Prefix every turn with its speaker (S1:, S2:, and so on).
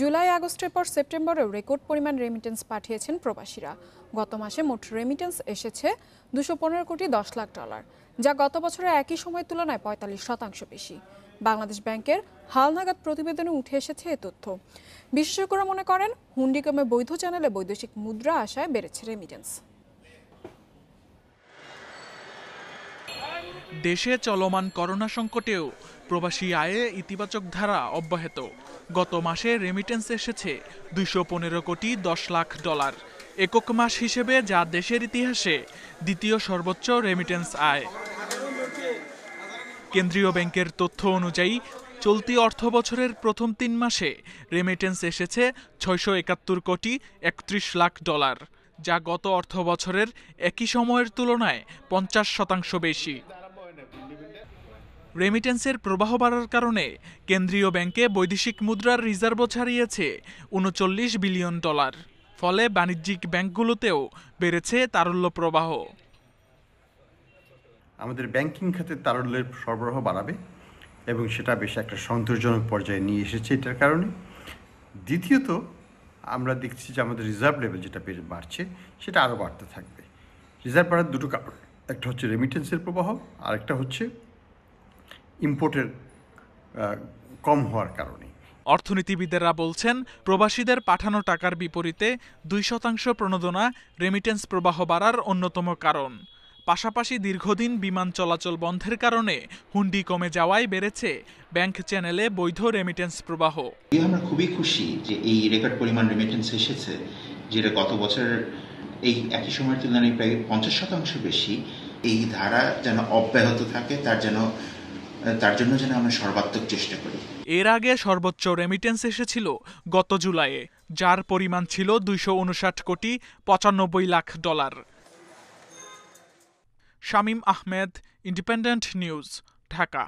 S1: জুলাই আগস্টের পর সেপ্টেম্বরেও রেকর্ড পরিমাণ রেমিটেন্স পাঠিয়েছেন প্রবাসীরা গত মাসে মোট রেমিটেন্স এসেছে দুশো পনেরো কোটি দশ লাখ ডলার যা গত বছরের একই সময়ের তুলনায় পঁয়তাল্লিশ শতাংশ বেশি বাংলাদেশ ব্যাংকের হালনাগাদ প্রতিবেদনে উঠে এসেছে এ তথ্য বিশেষজ্ঞরা মনে করেন হুন্ডিকমে বৈধ চ্যানেলে বৈদেশিক মুদ্রা আশায় বেড়েছে রেমিটেন্স
S2: দেশে চলমান করোনা সংকটেও প্রবাসী আয়ে ইতিবাচক ধারা অব্যাহত গত মাসে রেমিটেন্স এসেছে দুইশো পনেরো কোটি দশ লাখ ডলার একক মাস হিসেবে যা দেশের ইতিহাসে দ্বিতীয় সর্বোচ্চ রেমিটেন্স আয় কেন্দ্রীয় ব্যাংকের তথ্য অনুযায়ী চলতি অর্থ বছরের প্রথম তিন মাসে রেমিটেন্স এসেছে ছয়শো একাত্তর কোটি একত্রিশ লাখ ডলার যা গত অর্থ বছরের একই সময়ের তুলনায় পঞ্চাশ শতাংশ বেশি রেমিটেন্সের প্রবাহ বাড়ার কারণে কেন্দ্রীয় ব্যাংকে বৈদেশিক মুদ্রার রিজার্ভও ছাড়িয়েছে উনচল্লিশ বিলিয়ন ডলার ফলে বাণিজ্যিক ব্যাংকগুলোতেও বেড়েছে তারল্য প্রবাহ
S3: আমাদের ব্যাংকিং খাতে তারল্যের সরবরাহ বাড়াবে এবং সেটা বেশ একটা সন্তোষজনক পর্যায়ে নিয়ে এসেছে এটার কারণে দ্বিতীয়ত আমরা দেখছি যে আমাদের রিজার্ভ লেভেল যেটা বাড়ছে সেটা আরও বাড়তে থাকবে রিজার্ভ বাড়ার দুটো কারণ একটা হচ্ছে রেমিটেন্সের প্রবাহ আর একটা হচ্ছে ইম্পোর্টের কম হওয়ার কারণে
S2: অর্থনীতিবিদেরা বলছেন প্রবাসীদের পাঠানো টাকার বিপরীতে দুই শতাংশ প্রণোদনা রেমিটেন্স প্রবাহ বাড়ার অন্যতম কারণ পাশাপাশি দীর্ঘদিন বিমান চলাচল বন্ধের কারণে হুন্ডি কমে যাওয়ায় বেড়েছে ব্যাংক চ্যানেলে বৈধ রেমিটেন্স প্রবাহ আমরা খুবই খুশি
S3: যে এই রেকর্ড পরিমাণ রেমিটেন্স এসেছে যেটা গত বছর এই একই সময়ের তুলনায় প্রায় পঞ্চাশ শতাংশ বেশি এই ধারা যেন অব্যাহত থাকে তার যেন তার জন্য যেন আমরা সর্বাত্মক চেষ্টা করি
S2: এর আগে সর্বোচ্চ রেমিটেন্স এসেছিল গত জুলাইয়ে যার পরিমাণ ছিল দুইশো কোটি পঁচানব্বই lakh dollar Shamim Ahmed independent news
S1: Dhaka